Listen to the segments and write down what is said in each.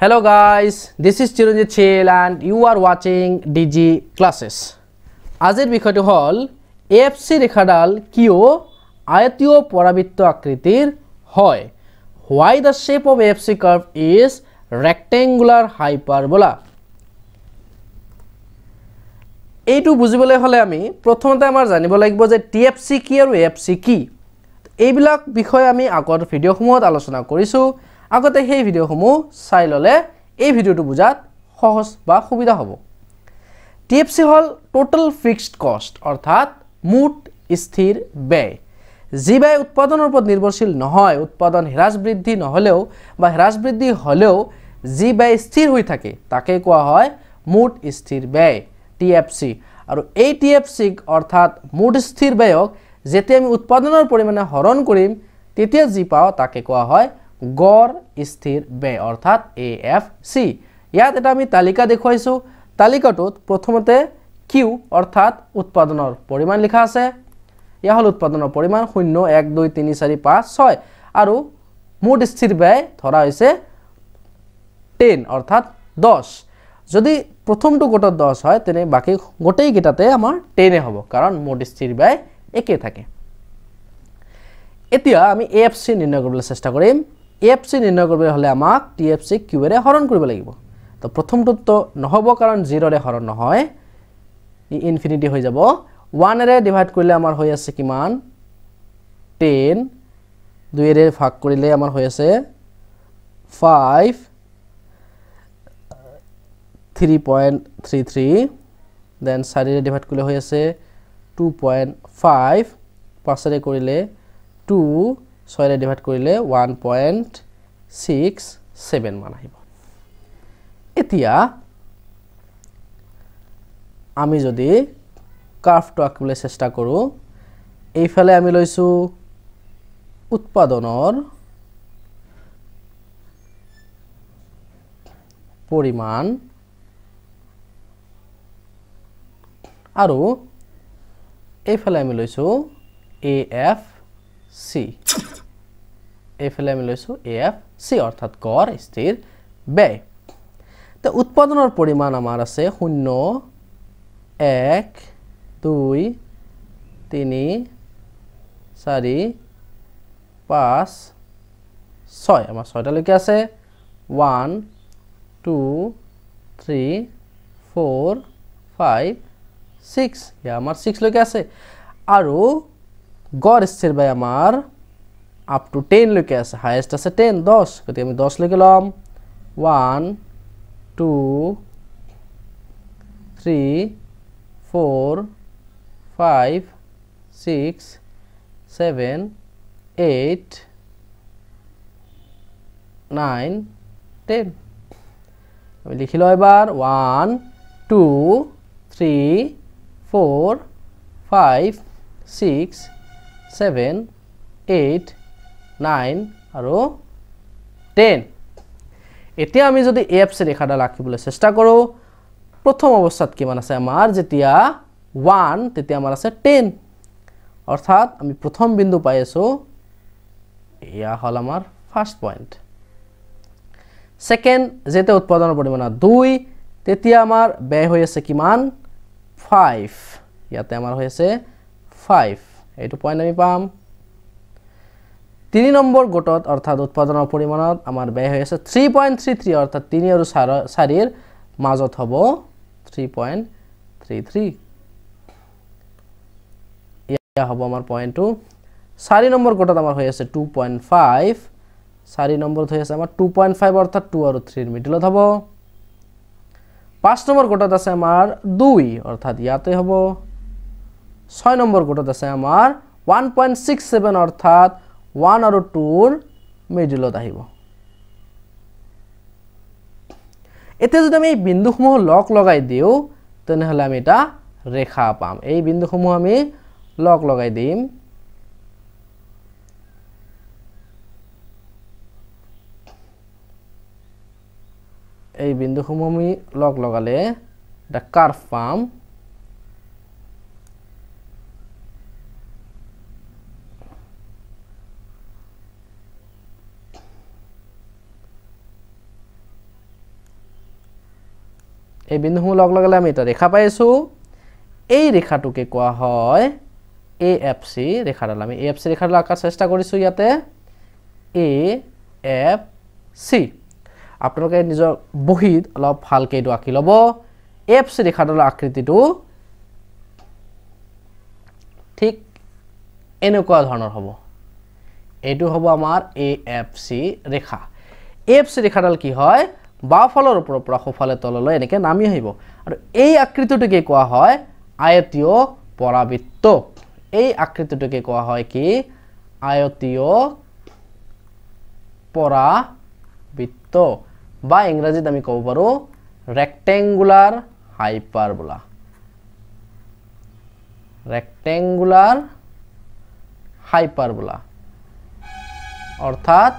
Hello guys, this is Chiranjit Chil and you are watching DG Classes. আজের বিষয়টি হল AFC রেখাডাল কিও আয়তীয় পরাবৃত্ত আকৃতির হয় why the shape of AFC curve is rectangular hyperbola এইটো বুজিবলৈ হ'লে আমি প্ৰথমতে আমাৰ জানিব লাগিব যে টি এফ চি কি আৰু এফ চি কি এইবিলাক বিষয়ে আমি আগৰ ভিডিঅ'সমূহত আলোচনা কৰিছোঁ আগতে সেই ভিডিঅ'সমূহ চাই ল'লে এই ভিডিঅ'টো বুজাত সহজ বা সুবিধা হ'ব টি এফ চি হ'ল টোটেল ফিক্সড কষ্ট অৰ্থাৎ মুঠ স্থিৰ ব্যয় যি ব্যয় উৎপাদনৰ ওপৰত নিৰ্ভৰশীল নহয় উৎপাদন হ্ৰাস বৃদ্ধি নহ'লেও বা হ্ৰাস বৃদ্ধি হ'লেও যি ব্যয় স্থিৰ হৈ থাকে তাকে কোৱা হয় মুঠ স্থিৰ ব্যয় টি এফ চি আৰু এই টি এফ চিক অৰ্থাৎ মুঠ স্থিৰ ব্যয়ক যেতিয়া আমি উৎপাদনৰ পৰিমাণে হৰণ কৰিম তেতিয়া যি পাওঁ তাকে কোৱা হয় গড় স্থিৰ ব্যয় অৰ্থাৎ এ এফ চি ইয়াত এটা আমি তালিকা দেখুৱাইছোঁ তালিকাটোত প্ৰথমতে কিউ অৰ্থাৎ উৎপাদনৰ পৰিমাণ লিখা আছে ইয়া হ'ল উৎপাদনৰ পৰিমাণ শূন্য এক দুই তিনি চাৰি পাঁচ ছয় আৰু মুঠ স্থিৰ ব্যয় ধৰা হৈছে টেন অৰ্থাৎ দহ যদি প্ৰথমটো গোটত দহ হয় তেনে বাকী গোটেইকেইটাতে আমাৰ টেনে হ'ব কাৰণ মুঠ স্থিৰ ব্যয় একেই থাকে এতিয়া আমি এ এফ চি নিৰ্ণয় কৰিবলৈ চেষ্টা কৰিম এফ চি নিৰ্ণয় কৰিবলৈ হলে আমাক টি এফ চি কিউ এৰ হৰণ কৰব লাগিব তো প্ৰথমটো তো নহব কাৰণ জিৰ'ৰে হৰণ নহয় ই ইনফিনিটি হৈ যাব ওৱানেৰে ডিভাইড কৰিলে আমাৰ হৈ আছে কিমান টেন দুই ভাগ কৰিলে আমাৰ হৈ আছে five three point three three then চাৰিৰে ডিভাইড কৰিলে হৈ আছে টু পইণ্ট ফাইভ পাঁচে কৰিলে টু ছয়ৰে ডিভাইড কৰিলে ওৱান পইণ্ট ছিক্স ছেভেন মান আহিব এতিয়া আমি যদি কাৰ্ভটা আঁকিবলৈ চেষ্টা কৰোঁ এইফালে আমি লৈছোঁ উৎপাদনৰ পৰিমাণ আৰু এইফালে আমি লৈছোঁ এ এফ চি এফালে আমি লৈছোঁ এ এফ চি অৰ্থাৎ কৰ স্থিৰ বে তো উৎপাদনৰ পৰিমাণ আমাৰ আছে শূন্য এক দুই তিনি চাৰি পাঁচ ছয় আমাৰ ছয়টালৈকে আছে one two three four five six ইয়াৰ আমাৰ ছিক্সলৈকে আছে আৰু গড় স্থিৰ বাই আমাৰ up to 10 look as highest as 10 10 আমি 10 লিখেলাম 1 2 3 4 5 6 7 8 9 10 আমি লিখি লও এবারে 1 2 3 4 5 6 7 8 নাইন আৰু টেন এতিয়া আমি যদি এ এফ চি ৰেখাডাল আঁকিবলৈ চেষ্টা কৰোঁ প্ৰথম অৱস্থাত কিমান আছে আমাৰ যেতিয়া ওৱান তেতিয়া আমাৰ আছে টেন অৰ্থাৎ আমি প্ৰথম বিন্দু পাই আছোঁ এয়া হ'ল আমাৰ ফাৰ্ষ্ট পইণ্ট ছেকেণ্ড যেতিয়া উৎপাদনৰ পৰিমাণ দুই তেতিয়া আমাৰ ব্যয় হৈ আছে কিমান ফাইভ ইয়াতে আমাৰ হৈ আছে ফাইভ এইটো পইণ্ট আমি পাম তিনি নম্বৰ গোটত অৰ্থাৎ উৎপাদনৰ পৰিমাণত আমাৰ ব্যয় হৈ আছে থ্ৰী পইণ্ট থ্ৰী থ্ৰী অৰ্থাৎ তিনি আৰু চাৰ চাৰিৰ মাজত হ'ব থ্ৰী পইণ্ট থ্ৰী থ্ৰী হ'ব আমাৰ পইণ্টটো চাৰি নম্বৰ গোটত আমাৰ হৈ আছে টু পইণ্ট ফাইভ চাৰি নম্বৰত হৈ আছে আমাৰ টু পইণ্ট ফাইভ অৰ্থাৎ টু আৰু থ্ৰীৰ মিডিলত হ'ব পাঁচ নম্বৰ গোটত আছে আমাৰ দুই অৰ্থাৎ ইয়াতে হ'ব ছয় নম্বৰ গোটত আছে আমাৰ ওৱান পইণ্ট ছিক্স ছেভেন অৰ্থাৎ ওৱান আৰু টুৰ মিডিলত আহিব এতিয়া যদি আমি এই বিন্দুসমূহ লগ লগাই দিওঁ তেনেহ'লে আমি এটা ৰেখা পাম এই বিন্দুসমূহ আমি লগ লগাই দিম এই বিন্দুসমূহ আমি লগ লগালে এটা কাৰ্ফ পাম এই বিন্দুসমূহ লগ লগালে আমি এটা পাই আছোঁ এই ৰেখাটোকে কোৱা হয় এ এফ চি ৰেখাডাল আমি এ এফ চি ৰেখাডাল অঁকাৰ চেষ্টা কৰিছোঁ ইয়াতে এ এফ চি আপোনালোকে নিজৰ বহীত অলপ ভালকৈ এইটো আঁকি ল'ব এ এফ চি ৰেখাডালৰ আকৃতিটো ঠিক এনেকুৱা ধৰণৰ হ'ব এইটো হ'ব আমাৰ এ এফ চি ৰেখা এ এফ চি ৰেখাডাল কি হয় বাওঁফালৰ ওপৰৰ পৰা সোঁফালে তললৈ এনেকে নামি আহিব আৰু এই আকৃতিটোকে কোৱা হয় আয়তীয় পৰাবৃত্ত এই আকৃতিটোকে কোৱা হয় কি আয়তীয় পৰাবৃত্ত বা ইংৰাজীত আমি ক'ব পাৰোঁ ৰেক্টেংগুলাৰ হাইপাৰবোলা ৰেক্টেংগুলাৰ বোলা অৰ্থাৎ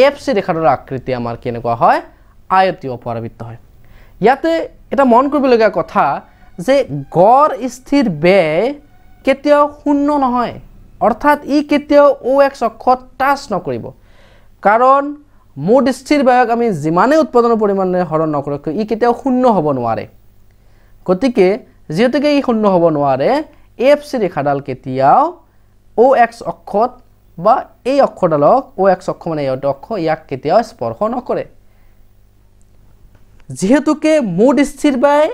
এফ সি ৰেখাটাৰ আকৃতি আমাৰ কেনকা হয় আয়তীয় পৰাবৃত্ত হয় ইয়াতে এটা মন কৰবল কথা যে গড় স্থিৰ ব্যয় কেতিয়াও শূন্য নহয় অৰ্থাৎ ই কেতিয়াও ও এক অক্ষত টাচ নকৰিব কাৰণ মুঠ স্থিৰ ব্যয়ক আমি যিমানে উৎপাদনৰ পৰিমাণে হৰণ নকৰোঁ ই কেতিয়াও শূন্য হ'ব নোৱাৰে গতিকে যিহেতুকে ই শূন্য হ'ব নোৱাৰে এফ চি ৰেখাডাল কেতিয়াও ও এক অক্ষত বা এই অক্ষডালক অ' এক্স অক্ষ মানে ইয়ত অক্ষ ইয়াক কেতিয়াও স্পৰ্শ নকৰে যিহেতুকে মুড স্থিৰ বাই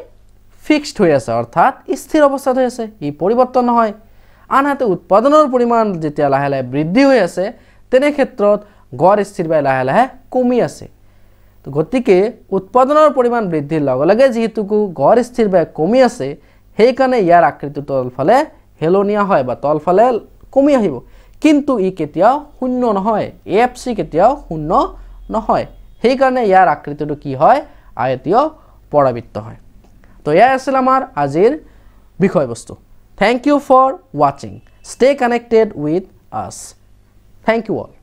ফিক্সড হৈ আছে অৰ্থাৎ স্থিৰ অৱস্থাত হৈ আছে ই পৰিৱৰ্তন নহয় আনহাতে উৎপাদনৰ পৰিমাণ যেতিয়া লাহে লাহে বৃদ্ধি হৈ আছে তেনে ক্ষেত্ৰত গড় স্থিৰ বাই লাহে লাহে কমি আছে গতিকে উৎপাদনৰ পৰিমাণ বৃদ্ধিৰ লগে লগে যিহেতুকে গড় স্থিৰ বাই কমি আছে সেইকাৰণে ইয়াৰ আকৃতি তলফালে হেলনীয়া হয় বা তলফালে কমি আহিব কিন্তু ই কেতিয়াও শূন্য নহয় এ এফ চি কেতিয়াও শূন্য নহয় সেইকাৰণে ইয়াৰ আকৃতিটো কি হয় আয়তীয় পৰাবৃত্ত হয় তো এয়াই আছিল আমাৰ আজিৰ বিষয়বস্তু থেংক ইউ ফৰ ৱাচিং stay connected with us thank you all